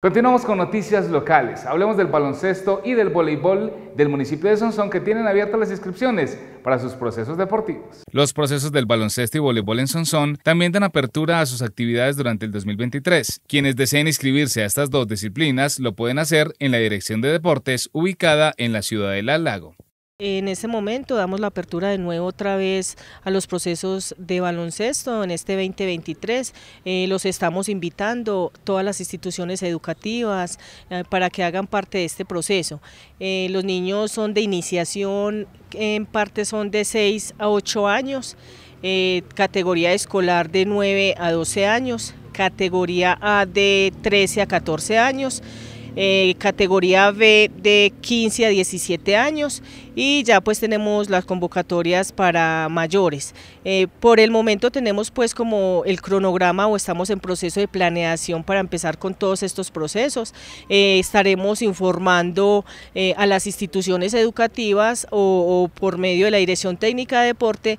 Continuamos con noticias locales. Hablemos del baloncesto y del voleibol del municipio de Sonsón que tienen abiertas las inscripciones para sus procesos deportivos. Los procesos del baloncesto y voleibol en Sonsón también dan apertura a sus actividades durante el 2023. Quienes deseen inscribirse a estas dos disciplinas lo pueden hacer en la Dirección de Deportes ubicada en la ciudad Ciudadela Lago. En este momento damos la apertura de nuevo otra vez a los procesos de baloncesto en este 2023. Eh, los estamos invitando todas las instituciones educativas eh, para que hagan parte de este proceso. Eh, los niños son de iniciación, en parte son de 6 a 8 años, categoría escolar de 9 a 12 años, categoría A de 13 a 14 años. Eh, categoría B de 15 a 17 años y ya pues tenemos las convocatorias para mayores. Eh, por el momento tenemos pues como el cronograma o estamos en proceso de planeación para empezar con todos estos procesos. Eh, estaremos informando a las instituciones educativas o, por medio de la Dirección Técnica de Deporte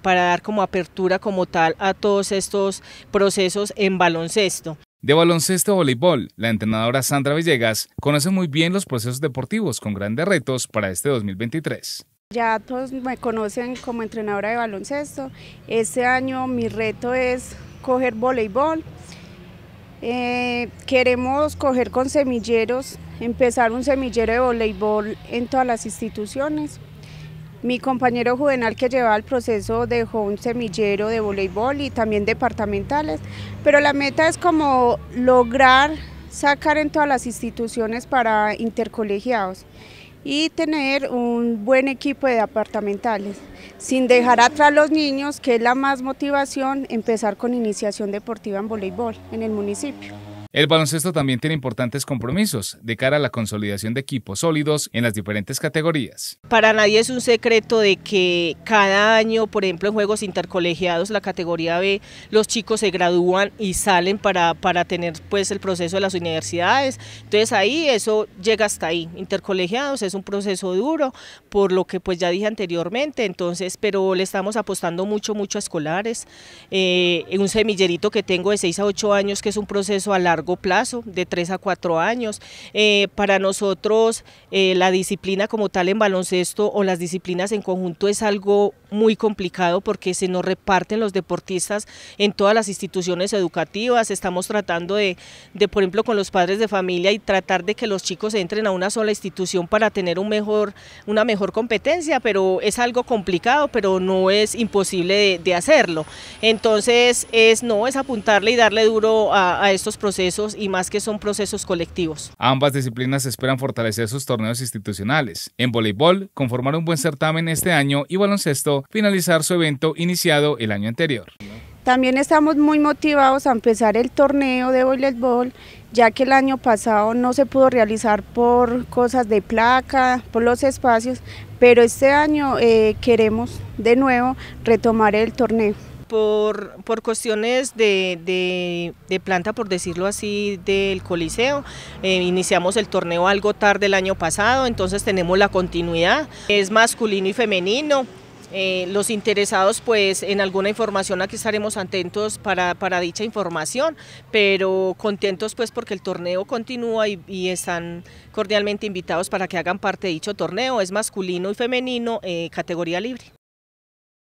para dar como apertura como tal a todos estos procesos en baloncesto. De baloncesto a voleibol, la entrenadora Sandra Villegas conoce muy bien los procesos deportivos con grandes retos para este 2023. Ya todos me conocen como entrenadora de baloncesto. Este año mi reto es coger voleibol. Eh, queremos coger con semilleros, empezar un semillero de voleibol en todas las instituciones. Mi compañero juvenal que llevaba el proceso dejó un semillero de voleibol y también departamentales, pero la meta es como lograr sacar en todas las instituciones para intercolegiados y tener un buen equipo de departamentales, sin dejar atrás los niños, que es la más motivación, empezar con iniciación deportiva en voleibol en el municipio. El baloncesto también tiene importantes compromisos de cara a la consolidación de equipos sólidos en las diferentes categorías. Para nadie es un secreto de que cada año, por ejemplo, en juegos intercolegiados, la categoría B, los chicos se gradúan y salen para, tener pues el proceso de las universidades. Entonces ahí eso llega hasta ahí. Intercolegiados es un proceso duro, por lo que pues ya dije anteriormente, entonces, pero le estamos apostando mucho, mucho a escolares. Eh, un semillerito que tengo de 6 a 8 años, que es un proceso a largo plazo, de tres a cuatro años. Eh, para nosotros eh, la disciplina como tal en baloncesto o las disciplinas en conjunto es algo muy complicado porque se nos reparten los deportistas en todas las instituciones educativas. Estamos tratando de, por ejemplo, con los padres de familia y tratar de que los chicos entren a una sola institución para tener un mejor, una mejor competencia, pero es algo complicado, pero no es imposible de, hacerlo. Entonces, es no, es apuntarle y darle duro a, a estos procesos y más que son procesos colectivos. Ambas disciplinas esperan fortalecer sus torneos institucionales. En voleibol, conformar un buen certamen este año y baloncesto, finalizar su evento iniciado el año anterior. También estamos muy motivados a empezar el torneo de voleibol, ya que el año pasado no se pudo realizar por cosas de placa, por los espacios, pero este año eh, queremos de nuevo retomar el torneo por, por cuestiones de, planta, por decirlo así, del Coliseo. Eh, iniciamos el torneo algo tarde el año pasado, entonces tenemos la continuidad. Es masculino y femenino. Eh, los interesados pues en alguna información aquí estaremos atentos para, dicha información, pero contentos pues porque el torneo continúa y, están cordialmente invitados para que hagan parte de dicho torneo, es masculino y femenino, eh, categoría libre.